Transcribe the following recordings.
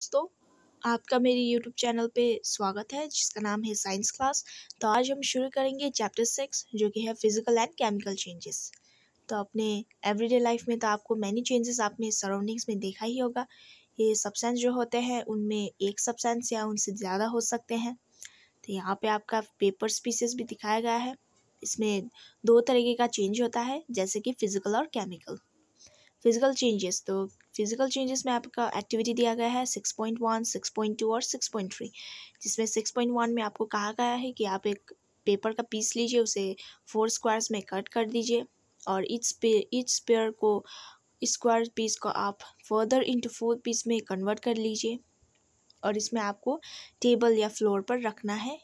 दोस्तों आपका मेरे यूट्यूब चैनल पे स्वागत है जिसका नाम है साइंस क्लास तो आज हम शुरू करेंगे चैप्टर सिक्स जो कि है फिजिकल एंड केमिकल चेंजेस तो अपने एवरीडे लाइफ में तो आपको मैनी चेंजेस आपने सराउंडिंग्स में देखा ही होगा ये सब्सेंस जो होते हैं उनमें एक सब्सेंस या उनसे ज़्यादा हो सकते हैं तो यहाँ पर आपका पेपर स्पीसीस भी दिखाया गया है इसमें दो तरीके का चेंज होता है जैसे कि फिज़िकल और केमिकल फिज़िकल चेंजेस तो फिजिकल चेंजेस में आपका एक्टिविटी दिया गया है six point one six point two और सिक्स पॉइंट थ्री जिसमें सिक्स पॉइंट वन में आपको कहा गया है कि आप एक पेपर का पीस लीजिए उसे फोर स्क्वायर्स में कट कर दीजिए और इच पे इच पेयर को स्क्वायर पीस को आप फर्दर इंटू फोर पीस में कन्वर्ट कर लीजिए और इसमें आपको टेबल या फ्लोर पर रखना है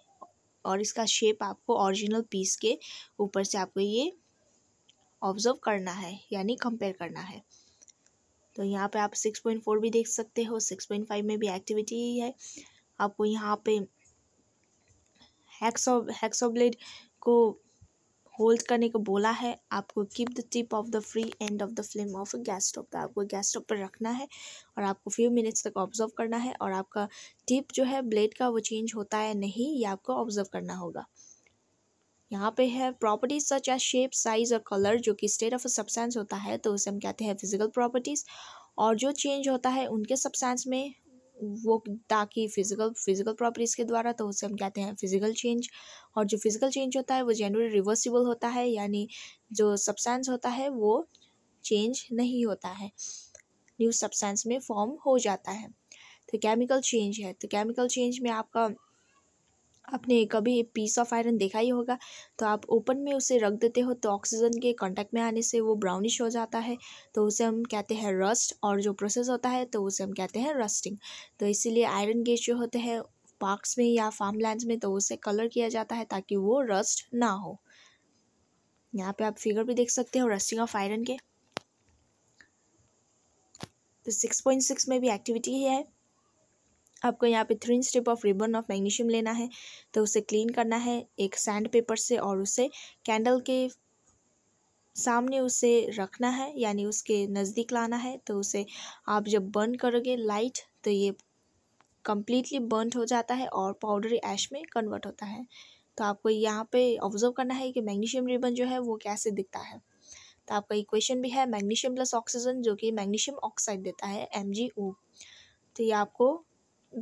और इसका शेप आपको ओरिजिनल पीस के ऊपर से आपको ये ऑब्ज़र्व करना है यानी कंपेयर करना है तो यहाँ पे आप सिक्स पॉइंट फोर भी देख सकते हो सिक्स पॉइंट फाइव में भी एक्टिविटी ही है आपको यहाँ पे हैक्सो हैक्सो ब्लेड को होल्ड करने को बोला है आपको keep the tip of the free end of the flame of gas stove तो आपको गैस स्टोव पर रखना है और आपको फ्यू मिनट्स तक ऑब्जर्व करना है और आपका टिप जो है ब्लेड का वो चेंज होता है नहीं ये आपको ऑब्जर्व करना होगा यहाँ पे है properties such as shape size और कलर जो कि स्टेट ऑफ अ सब्सटेंस होता है तो उसे हम कहते हैं फिजिकल प्रॉपर्टीज़ और जो चेंज होता है उनके सब्सटेंस में वो ताकि फिजिकल फिजिकल प्रॉपर्टीज़ के द्वारा तो उसे हम कहते हैं फिजिकल चेंज और जो फिजिकल चेंज होता है वो जनरली रिवर्सिबल होता है यानी जो सब्सटेंस होता है वो चेंज नहीं होता है न्यू सब्सटेंस में फॉर्म हो जाता है तो केमिकल चेंज है तो केमिकल चेंज में आपका आपने कभी पीस ऑफ आयरन देखा ही होगा तो आप ओपन में उसे रख देते हो तो ऑक्सीजन के कांटेक्ट में आने से वो ब्राउनिश हो जाता है तो उसे हम कहते हैं रस्ट और जो प्रोसेस होता है तो उसे हम कहते हैं रस्टिंग तो इसीलिए आयरन गेज जो होते हैं पार्क्स में या फार्म लैंड में तो उसे कलर किया जाता है ताकि वो रस्ट ना हो यहाँ पे आप फिगर भी देख सकते हो रस्टिंग ऑफ आयरन के तो सिक्स पॉइंट सिक्स में भी एक्टिविटी है आपको यहाँ पे three step of ribbon of magnesium लेना है तो उसे क्लीन करना है एक सैंड पेपर से और उसे कैंडल के सामने उसे रखना है यानी उसके नज़दीक लाना है तो उसे आप जब बर्न करोगे लाइट तो ये कम्प्लीटली बर्न हो जाता है और पाउडरी ऐश में कन्वर्ट होता है तो आपको यहाँ पे ऑब्जर्व करना है कि मैग्नीशियम रिबन जो है वो कैसे दिखता है तो आपका इक्वेशन भी है मैग्नीशियम प्लस ऑक्सीजन जो कि मैग्नीशियम ऑक्साइड देता है एम तो ये आपको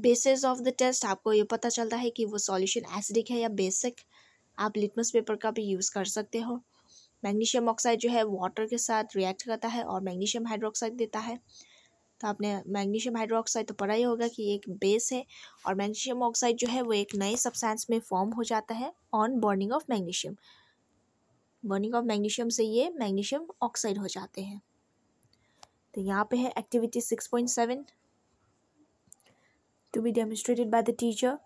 बेसिस ऑफ द टेस्ट आपको ये पता चलता है कि वो सॉल्यूशन एसिडिक है या बेसिक आप लिटमस पेपर का भी यूज़ कर सकते हो मैग्नीशियम ऑक्साइड जो है वाटर के साथ रिएक्ट करता है और मैग्नीशियम हाइड्रोक्साइड देता है तो आपने मैग्नीशियम हाइड्रोक्साइड तो पढ़ा ही होगा कि एक बेस है और मैग्नीशियम ऑक्साइड जो है वो एक नए सब्सटेंस में फॉर्म हो जाता है on burning of magnesium burning of magnesium से ये मैग्नीशियम ऑक्साइड हो जाते हैं तो यहाँ पे है activity six point seven to be demonstrated by the teacher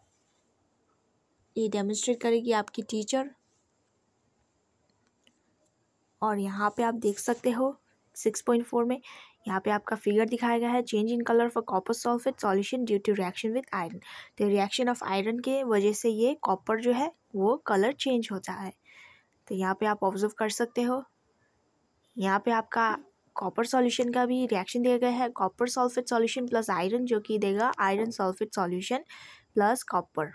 ये डेमोस्ट्रेट करेगी आपकी टीचर और यहाँ पे आप देख सकते हो सिक्स पॉइंट फोर में यहाँ पे आपका फिगर दिखाया गया है change in colour for copper sulphate solution due to reaction with iron तो रिएक्शन ऑफ आयरन के वजह से ये कॉपर जो है वो कलर चेंज होता है तो यहाँ पे आप ऑब्जर्व कर सकते हो यहाँ पे आपका कॉपर सॉल्यूशन का भी रिएक्शन दिया गया है copper sulphate solution plus iron जो कि देगा iron sulphate solution plus copper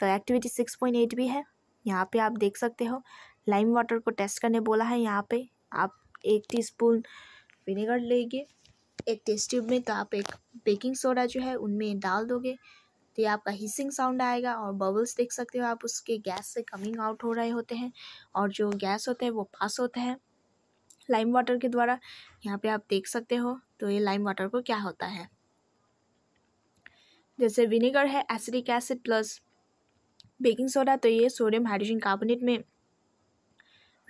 तो एक्टिविटी सिक्स पॉइंट एट भी है यहाँ पे आप देख सकते हो लाइम वाटर को टेस्ट करने बोला है यहाँ पे आप एक टी स्पून विनेगर लेंगे एक टेस्ट ट्यूब में तो आप एक बेकिंग सोडा जो है उनमें डाल दोगे तो ये आपका हिसिंग साउंड आएगा और बबल्स देख सकते हो आप उसके गैस से कमिंग आउट हो रहे होते हैं और जो गैस होते हैं वो पास होते हैं लाइम वाटर के द्वारा यहाँ पे आप देख सकते हो तो ये लाइम वाटर को क्या होता है जैसे विनेगर है acidic acid plus baking soda तो ये सोडियम हाइड्रोजन कार्बोनेट में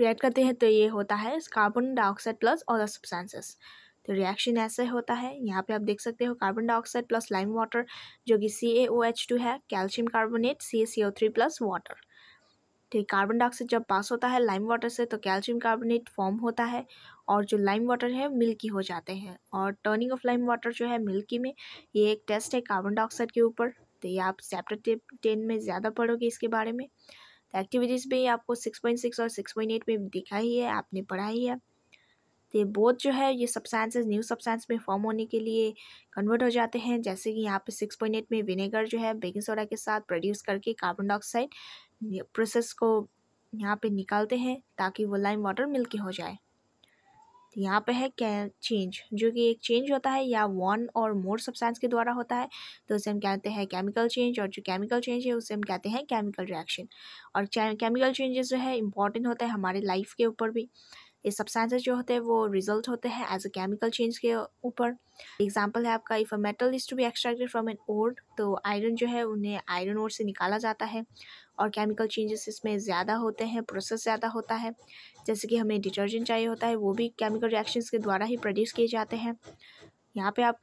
रिएक्ट करते हैं तो ये होता है कार्बन डाइऑक्साइड प्लस और सब्सटेंसेस तो रिएक्शन ऐसे होता है यहाँ पे आप देख सकते हो carbon dioxide plus lime water जो कि C A O H two है calcium carbonate C A C O three plus water ठीक कार्बन डाइऑक्साइड जब पास होता है लाइम वाटर से तो कैल्शियम कार्बोनेट फॉर्म होता है और जो लाइम वाटर है मिल्की हो जाते हैं और टर्निंग ऑफ लाइम वाटर जो है मिल्की में ये एक टेस्ट है कार्बन डाइऑक्साइड के ऊपर तो ये आप चैप्टर टेन में ज़्यादा पढ़ोगे इसके बारे में तो एक्टिविटीज़ भी आपको सिक्स पॉइंट सिक्स और सिक्स पॉइंट एट में दिखा ही है आपने पढ़ा ही है तो ये बोथ जो है ये सब्सटेंसेस न्यू सब्सटेंस में फॉर्म होने के लिए कन्वर्ट हो जाते हैं जैसे कि यहाँ पे सिक्स पॉइंट एट में विनेगर जो है बेकिंग सोडा के साथ प्रोड्यूस करके कार्बन डाइऑक्साइड प्रोसेस को यहाँ पे निकालते हैं ताकि वो लाइम वाटर मिल्की हो जाए तो यहाँ पे है क्या चेंज जो कि एक चेंज होता है या वन और मोर सब्सटेंस के द्वारा होता है तो उसे हम कहते हैं केमिकल चेंज और जो केमिकल चेंज है उसे हम कहते हैं केमिकल रिएक्शन और केमिकल चेंजेस जो है इंपॉर्टेंट होता है हमारे लाइफ के ऊपर भी ये सब्सटेंसेस जो होते हैं वो रिजल्ट होते हैं एज अ केमिकल चेंज के ऊपर एग्जाम्पल है आपका if a metal is to be extracted from an ore तो आयरन जो है उन्हें आयरन ओर से निकाला जाता है और केमिकल चेंजेस इसमें ज़्यादा होते हैं प्रोसेस ज़्यादा होता है जैसे कि हमें डिटर्जेंट चाहिए होता है वो भी केमिकल रिएक्शंस के द्वारा ही प्रोड्यूस किए जाते हैं यहाँ पे आप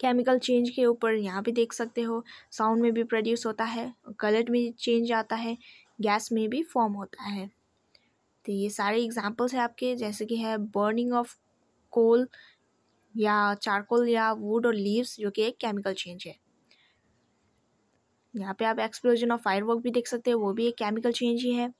केमिकल चेंज के ऊपर यहाँ भी देख सकते हो साउंड में भी प्रोड्यूस होता है कलर में चेंज आता है गैस में भी फॉर्म होता है तो ये सारे एग्जाम्पल्स हैं आपके जैसे कि है बर्निंग ऑफ कोल या चारकोल या वुड और लीव्स जो कि एक केमिकल चेंज है यहाँ पे आप एक्सप्लोजन ऑफ फायर भी देख सकते हैं वो भी एक केमिकल चेंज ही है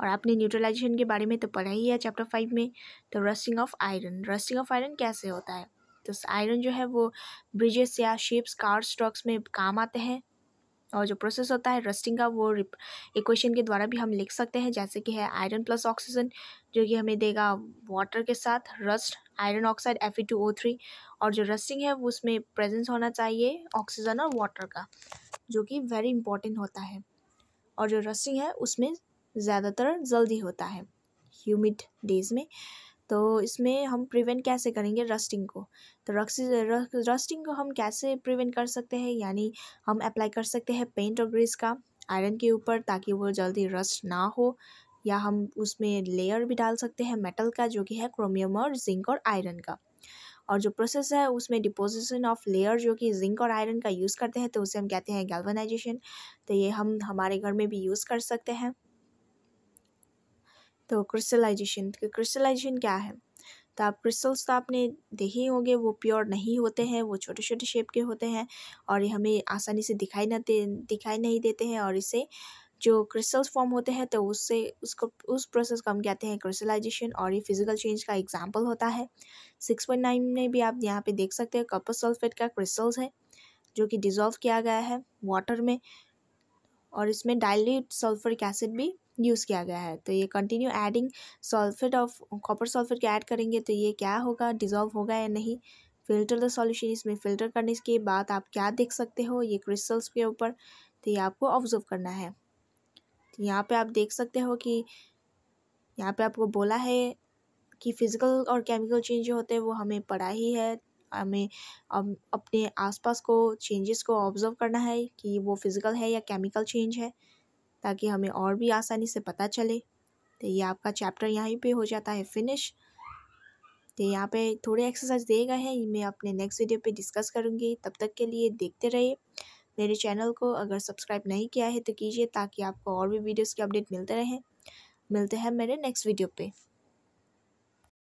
और आपने न्यूट्रलाइजेशन के बारे में तो पढ़ा ही है चैप्टर फाइव में तो rusting of iron rusting of iron कैसे होता है तो आयरन जो है वो ब्रिजेस या शेप्स कार्स ट्रक्स में काम आते हैं और जो प्रोसेस होता है रस्टिंग का वो इक्वेशन के द्वारा भी हम लिख सकते हैं जैसे कि है आयरन प्लस ऑक्सीजन जो कि हमें देगा वाटर के साथ रस्ट आयरन ऑक्साइड थ्री और जो रस्टिंग है वो उसमें प्रेजेंस होना चाहिए ऑक्सीजन और वाटर का जो कि वेरी इंपॉर्टेंट होता है और जो रस्टिंग है उसमें ज़्यादातर जल्दी होता है ह्यूमिड डेज में तो इसमें हम प्रिवेंट कैसे करेंगे रस्टिंग को तो रक्सी रस्टिंग को हम कैसे प्रिवेंट कर सकते हैं यानी हम अप्लाई कर सकते हैं पेंट और ग्रीस का आयरन के ऊपर ताकि वो जल्दी रस्ट ना हो या हम उसमें लेयर भी डाल सकते हैं मेटल का जो कि है क्रोमियम और जिंक और आयरन का और जो प्रोसेस है उसमें डिपोजिशन ऑफ लेयर जो कि जिंक और आयरन का यूज़ करते हैं तो उसे हम कहते हैं गैल्वनाइजेशन तो ये हम हमारे घर में भी यूज़ कर सकते हैं तो क्रिस्टलाइजेशन तो क्रिस्टलाइजेशन क्या है तो आप क्रिस्टल्स तो आपने देखे ही होंगे वो प्योर नहीं होते हैं वो छोटे छोटे शेप के होते हैं और ये हमें आसानी से दिखाई ना दे दिखाई नहीं देते हैं और इसे जो क्रिस्टल्स फॉर्म होते हैं तो उससे उसको उस प्रोसेस को हम कहते हैं क्रिस्टलाइजेशन और ये फिजिकल चेंज का एग्जाम्पल होता है सिक्स पॉइंट नाइन में भी आप यहाँ पे देख सकते हैं कॉपर सल्फेट का क्रिस्टल्स है जो कि डिजोल्व किया गया है वाटर में और इसमें डायल्यूट सल्फर एसिड भी यूज़ किया गया है तो ये continue adding sulphate of copper sulphate के ऐड करेंगे तो ये क्या होगा डिजॉल्व होगा या नहीं फिल्टर द सॉल्यूशन इसमें फिल्टर करने के बाद आप क्या देख सकते हो ये क्रिस्टल्स के ऊपर तो ये आपको ऑब्जर्व करना है तो यहाँ पे आप देख सकते हो कि यहाँ पे आपको बोला है कि फिज़िकल और केमिकल चेंज जो होते हैं वो हमें पढ़ा ही है हमें अपने आसपास को चेंजेस को ऑब्ज़र्व करना है कि वो फिज़िकल है या केमिकल चेंज है ताकि हमें और भी आसानी से पता चले तो ये आपका चैप्टर यहीं पे हो जाता है फिनिश तो यहाँ पे थोड़े एक्सरसाइज दिए गए हैं मैं अपने नेक्स्ट वीडियो पे डिस्कस करूँगी तब तक के लिए देखते रहिए मेरे चैनल को अगर सब्सक्राइब नहीं किया है तो कीजिए ताकि आपको और भी वीडियोज़ के अपडेट मिलते रहें मिलते हैं मेरे नेक्स्ट वीडियो पर